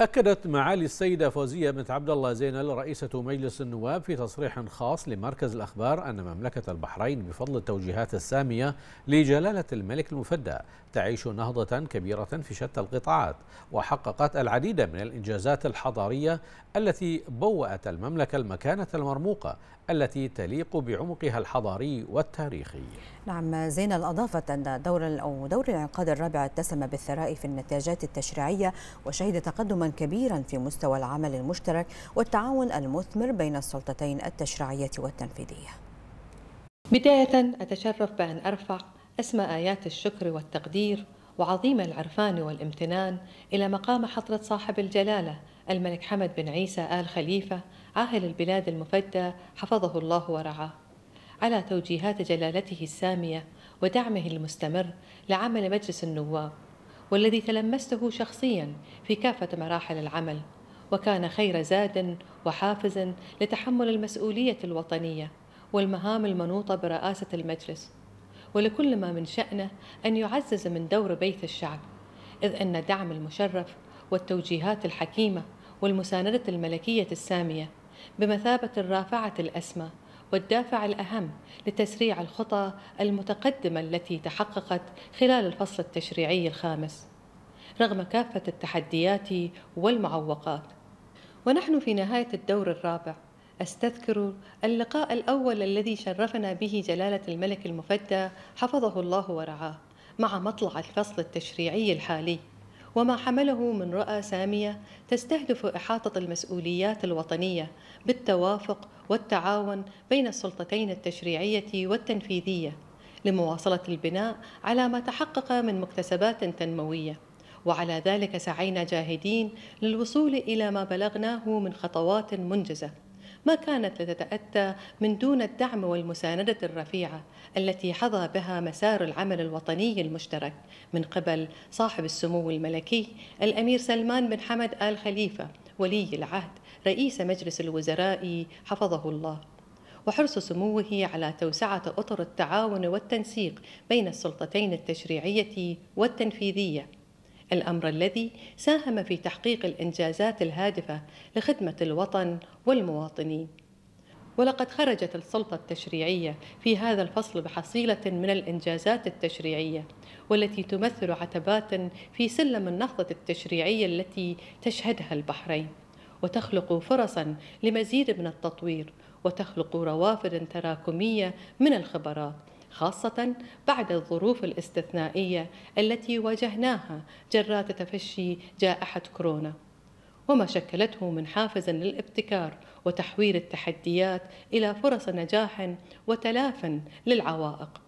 أكدت معالي السيدة فوزية بنت عبد الله زينل رئيسة مجلس النواب في تصريح خاص لمركز الأخبار أن مملكة البحرين بفضل التوجيهات السامية لجلالة الملك المفدى تعيش نهضة كبيرة في شتى القطاعات وحققت العديد من الإنجازات الحضارية التي بوأت المملكة المكانة المرموقة التي تليق بعمقها الحضاري والتاريخي نعم زينل أضافت أن دور أو دور الإنقاذ الرابع اتسم بالثراء في النتاجات التشريعية وشهد تقدما كبيرا في مستوى العمل المشترك والتعاون المثمر بين السلطتين التشريعية والتنفيذية بداية أتشرف بأن أرفع أسمى آيات الشكر والتقدير وعظيم العرفان والامتنان إلى مقام حضرة صاحب الجلالة الملك حمد بن عيسى آل خليفة عاهل البلاد المفدى حفظه الله ورعاه على توجيهات جلالته السامية ودعمه المستمر لعمل مجلس النواب والذي تلمسته شخصيا في كافة مراحل العمل وكان خير زاد وحافز لتحمل المسؤولية الوطنية والمهام المنوطة برئاسة المجلس ولكل ما من شأنه أن يعزز من دور بيت الشعب إذ أن دعم المشرف والتوجيهات الحكيمة والمساندة الملكية السامية بمثابة الرافعة الأسمى والدافع الأهم لتسريع الخطى المتقدمة التي تحققت خلال الفصل التشريعي الخامس رغم كافة التحديات والمعوقات ونحن في نهاية الدور الرابع أستذكر اللقاء الأول الذي شرفنا به جلالة الملك المفدى حفظه الله ورعاه مع مطلع الفصل التشريعي الحالي وما حمله من رؤى سامية تستهدف إحاطة المسؤوليات الوطنية بالتوافق والتعاون بين السلطتين التشريعية والتنفيذية لمواصلة البناء على ما تحقق من مكتسبات تنموية وعلى ذلك سعينا جاهدين للوصول إلى ما بلغناه من خطوات منجزة ما كانت لتتأتى من دون الدعم والمساندة الرفيعة التي حظى بها مسار العمل الوطني المشترك من قبل صاحب السمو الملكي الأمير سلمان بن حمد آل خليفة ولي العهد رئيس مجلس الوزراء حفظه الله وحرص سموه على توسعة أطر التعاون والتنسيق بين السلطتين التشريعية والتنفيذية الأمر الذي ساهم في تحقيق الإنجازات الهادفة لخدمة الوطن والمواطنين ولقد خرجت السلطة التشريعية في هذا الفصل بحصيلة من الإنجازات التشريعية والتي تمثل عتبات في سلم النهضة التشريعية التي تشهدها البحرين وتخلق فرصا لمزيد من التطوير وتخلق روافد تراكمية من الخبرات خاصة بعد الظروف الاستثنائية التي واجهناها جراء تفشي جائحة كورونا وما شكلته من حافز للابتكار وتحويل التحديات إلى فرص نجاح وتلاف للعوائق